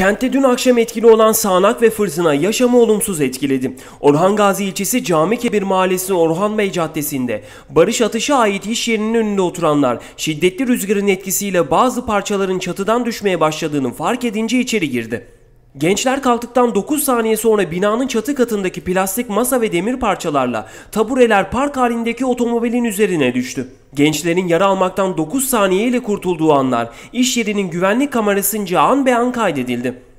Kentte dün akşam etkili olan sağanak ve fırtına yaşamı olumsuz etkiledi. Orhan Gazi ilçesi Cami Kebir Mahallesi Orhan Bey Caddesi'nde Barış Atış'a ait iş yerinin önünde oturanlar şiddetli rüzgarın etkisiyle bazı parçaların çatıdan düşmeye başladığını fark edince içeri girdi. Gençler kalktıktan 9 saniye sonra binanın çatı katındaki plastik masa ve demir parçalarla tabureler park halindeki otomobilin üzerine düştü. Gençlerin yara almaktan 9 saniye ile kurtulduğu anlar iş yerinin güvenlik kamerasınca an be an kaydedildi.